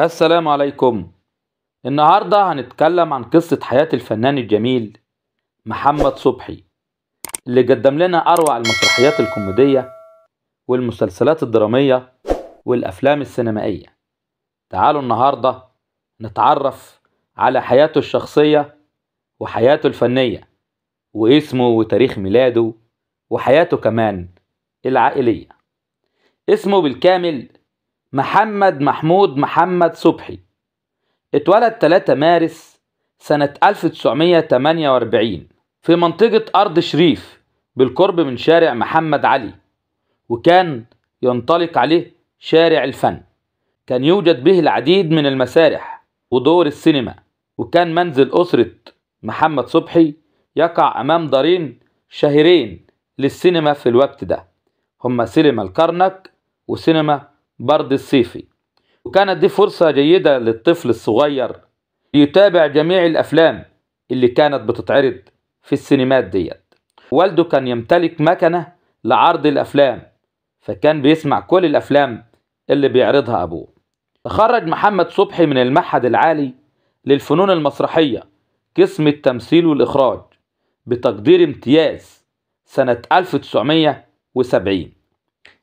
السلام عليكم النهاردة هنتكلم عن قصة حياة الفنان الجميل محمد صبحي اللي قدم لنا أروع المسرحيات الكوميدية والمسلسلات الدرامية والأفلام السينمائية تعالوا النهاردة نتعرف على حياته الشخصية وحياته الفنية واسمه وتاريخ ميلاده وحياته كمان العائلية اسمه بالكامل محمد محمود محمد صبحي اتولد 3 مارس سنة 1948 في منطقة أرض شريف بالقرب من شارع محمد علي وكان ينطلق عليه شارع الفن كان يوجد به العديد من المسارح ودور السينما وكان منزل أسرة محمد صبحي يقع أمام دارين شهرين للسينما في الوقت ده هما سينما الكرنك وسينما برد الصيفي وكانت دي فرصة جيدة للطفل الصغير يتابع جميع الأفلام اللي كانت بتتعرض في السينمات ديت والده كان يمتلك مكنة لعرض الأفلام فكان بيسمع كل الأفلام اللي بيعرضها أبوه تخرج محمد صبحي من المعهد العالي للفنون المسرحية قسم التمثيل والإخراج بتقدير امتياز سنة 1970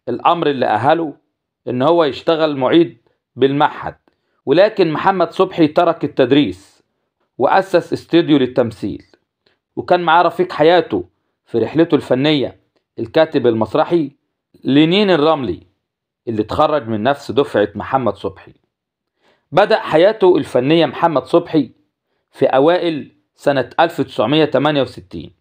الأمر اللي أهله ان هو يشتغل معيد بالمعهد ولكن محمد صبحي ترك التدريس وأسس استوديو للتمثيل وكان معاه رفيق حياته في رحلته الفنية الكاتب المسرحي لينين الرملي اللي اتخرج من نفس دفعة محمد صبحي بدأ حياته الفنية محمد صبحي في أوائل سنة 1968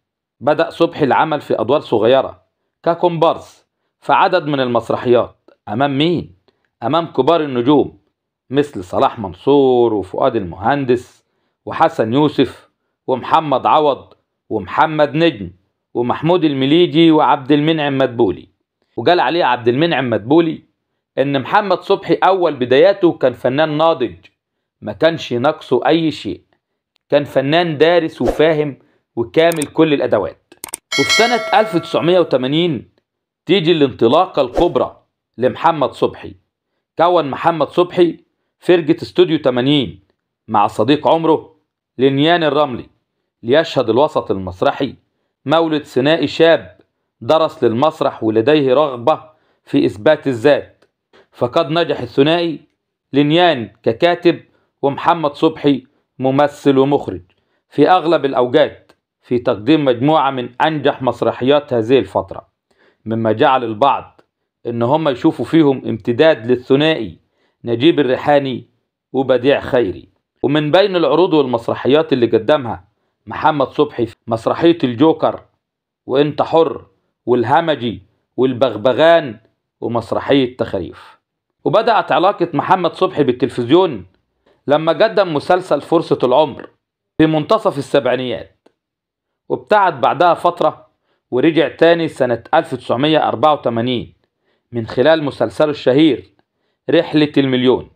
بدأ صبحي العمل في أدوار صغيرة ككومبارس في عدد من المسرحيات أمام مين؟ أمام كبار النجوم مثل صلاح منصور وفؤاد المهندس وحسن يوسف ومحمد عوض ومحمد نجم ومحمود المليجي وعبد المنعم مدبولي وقال عليه عبد المنعم مدبولي إن محمد صبحي أول بداياته كان فنان ناضج ما كانش ناقصه أي شيء كان فنان دارس وفاهم وكامل كل الأدوات وفي سنة 1980 تيجي الانطلاقة الكبرى لمحمد صبحي كون محمد صبحي فرجة استوديو 80 مع صديق عمره لنيان الرملي ليشهد الوسط المسرحي مولد ثنائي شاب درس للمسرح ولديه رغبة في إثبات الذات فقد نجح الثنائي لنيان ككاتب ومحمد صبحي ممثل ومخرج في أغلب الأوجات في تقديم مجموعة من أنجح مسرحيات هذه الفترة مما جعل البعض ان هم يشوفوا فيهم امتداد للثنائي نجيب الريحاني وبديع خيري ومن بين العروض والمسرحيات اللي قدمها محمد صبحي في مسرحية الجوكر وانت حر والهمجي والبغبغان ومسرحية تخريف وبدأت علاقة محمد صبحي بالتلفزيون لما قدم مسلسل فرصة العمر في منتصف السبعينيات وابتعد بعدها فترة ورجع تاني سنة 1984 من خلال مسلسله الشهير رحلة المليون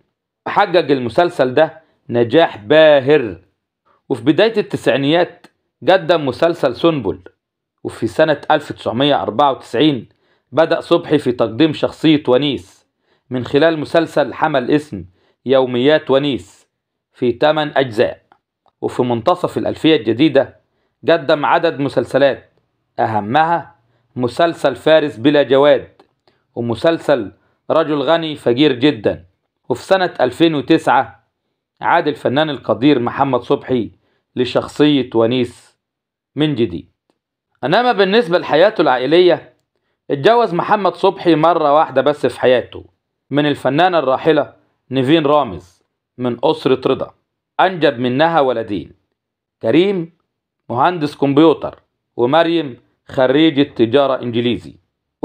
حقق المسلسل ده نجاح باهر وفي بداية التسعينيات قدم مسلسل سنبل وفي سنة 1994 بدأ صبحي في تقديم شخصية ونيس من خلال مسلسل حمل اسم يوميات ونيس في 8 أجزاء وفي منتصف الألفية الجديدة قدم عدد مسلسلات أهمها مسلسل فارس بلا جواد ومسلسل رجل غني فقير جدا وفي سنة 2009 عاد الفنان القدير محمد صبحي لشخصية ونيس من جديد أنما بالنسبة لحياته العائلية اتجوز محمد صبحي مرة واحدة بس في حياته من الفنانة الراحلة نيفين رامز من أسرة رضا أنجب منها ولدين كريم مهندس كمبيوتر ومريم خريجة تجارة إنجليزي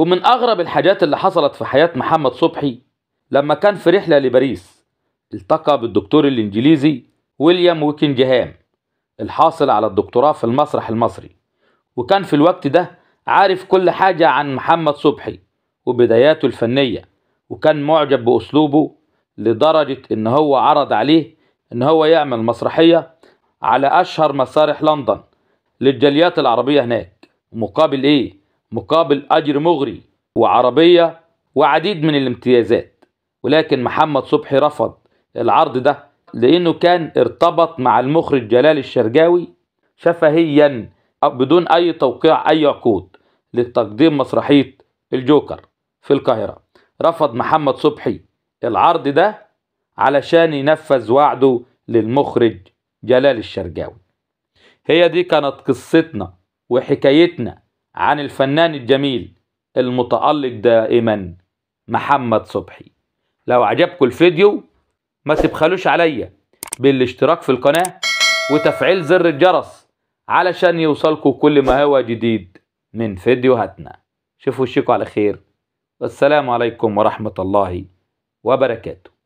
ومن أغرب الحاجات اللي حصلت في حياة محمد صبحي لما كان في رحلة لباريس التقى بالدكتور الإنجليزي ويليام ويكنجهام الحاصل على الدكتوراه في المسرح المصري وكان في الوقت ده عارف كل حاجة عن محمد صبحي وبداياته الفنية وكان معجب بأسلوبه لدرجة إن هو عرض عليه إن هو يعمل مسرحية على أشهر مسارح لندن للجاليات العربية هناك مقابل إيه؟ مقابل أجر مغري وعربية وعديد من الامتيازات ولكن محمد صبحي رفض العرض ده لأنه كان ارتبط مع المخرج جلال الشرجاوي شفهيا بدون أي توقيع أي عقود لتقديم مسرحية الجوكر في القاهرة رفض محمد صبحي العرض ده علشان ينفذ وعده للمخرج جلال الشرجاوي هي دي كانت قصتنا وحكايتنا عن الفنان الجميل المتألق دائما محمد صبحي لو عجبكم الفيديو ما تبخلوش عليا بالاشتراك في القناة وتفعيل زر الجرس علشان يوصلكوا كل ما هو جديد من فيديوهاتنا شوفوا الشيكو على خير والسلام عليكم ورحمة الله وبركاته